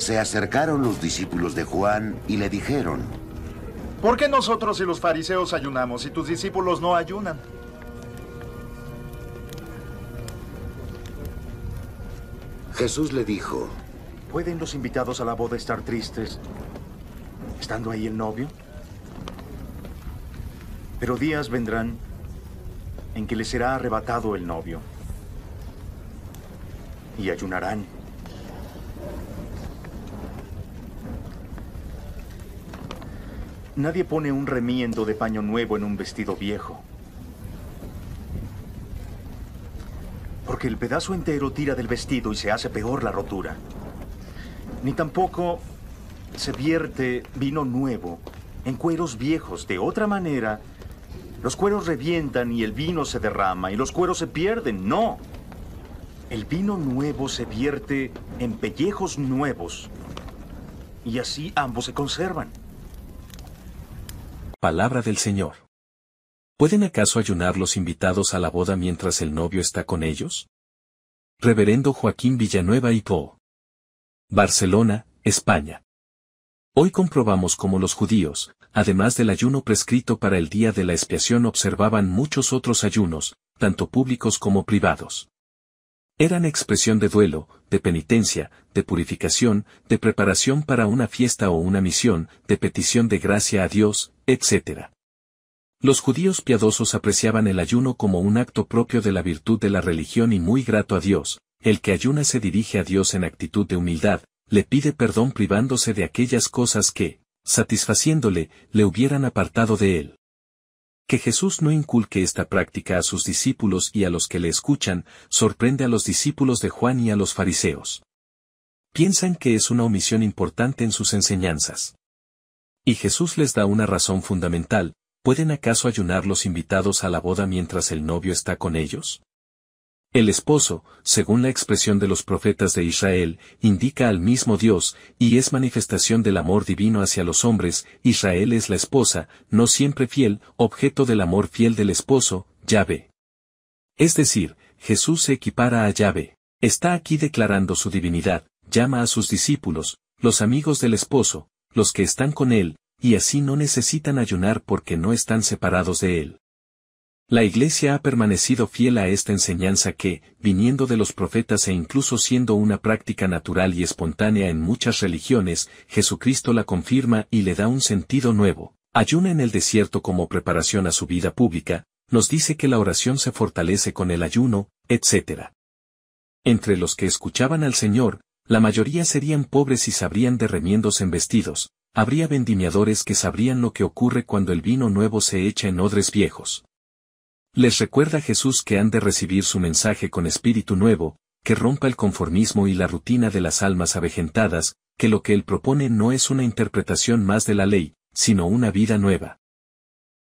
Se acercaron los discípulos de Juan y le dijeron, ¿por qué nosotros y los fariseos ayunamos y tus discípulos no ayunan? Jesús le dijo, ¿pueden los invitados a la boda estar tristes estando ahí el novio? Pero días vendrán en que les será arrebatado el novio y ayunarán Nadie pone un remiendo de paño nuevo en un vestido viejo. Porque el pedazo entero tira del vestido y se hace peor la rotura. Ni tampoco se vierte vino nuevo en cueros viejos. De otra manera, los cueros revientan y el vino se derrama y los cueros se pierden. No. El vino nuevo se vierte en pellejos nuevos. Y así ambos se conservan. Palabra del Señor. ¿Pueden acaso ayunar los invitados a la boda mientras el novio está con ellos? Reverendo Joaquín Villanueva y Po. Barcelona, España. Hoy comprobamos cómo los judíos, además del ayuno prescrito para el día de la expiación, observaban muchos otros ayunos, tanto públicos como privados. Eran expresión de duelo, de penitencia, de purificación, de preparación para una fiesta o una misión, de petición de gracia a Dios, etc. Los judíos piadosos apreciaban el ayuno como un acto propio de la virtud de la religión y muy grato a Dios, el que ayuna se dirige a Dios en actitud de humildad, le pide perdón privándose de aquellas cosas que, satisfaciéndole, le hubieran apartado de él. Que Jesús no inculque esta práctica a sus discípulos y a los que le escuchan, sorprende a los discípulos de Juan y a los fariseos. Piensan que es una omisión importante en sus enseñanzas. Y Jesús les da una razón fundamental, ¿pueden acaso ayunar los invitados a la boda mientras el novio está con ellos? El esposo, según la expresión de los profetas de Israel, indica al mismo Dios, y es manifestación del amor divino hacia los hombres, Israel es la esposa, no siempre fiel, objeto del amor fiel del esposo, Llave. Es decir, Jesús se equipara a llave. Está aquí declarando su divinidad, llama a sus discípulos, los amigos del esposo, los que están con Él, y así no necesitan ayunar porque no están separados de Él. La Iglesia ha permanecido fiel a esta enseñanza que, viniendo de los profetas e incluso siendo una práctica natural y espontánea en muchas religiones, Jesucristo la confirma y le da un sentido nuevo. Ayuna en el desierto como preparación a su vida pública, nos dice que la oración se fortalece con el ayuno, etc. Entre los que escuchaban al Señor, la mayoría serían pobres y sabrían de remiendos en vestidos, habría vendimiadores que sabrían lo que ocurre cuando el vino nuevo se echa en odres viejos. Les recuerda Jesús que han de recibir su mensaje con espíritu nuevo, que rompa el conformismo y la rutina de las almas avejentadas, que lo que él propone no es una interpretación más de la ley, sino una vida nueva.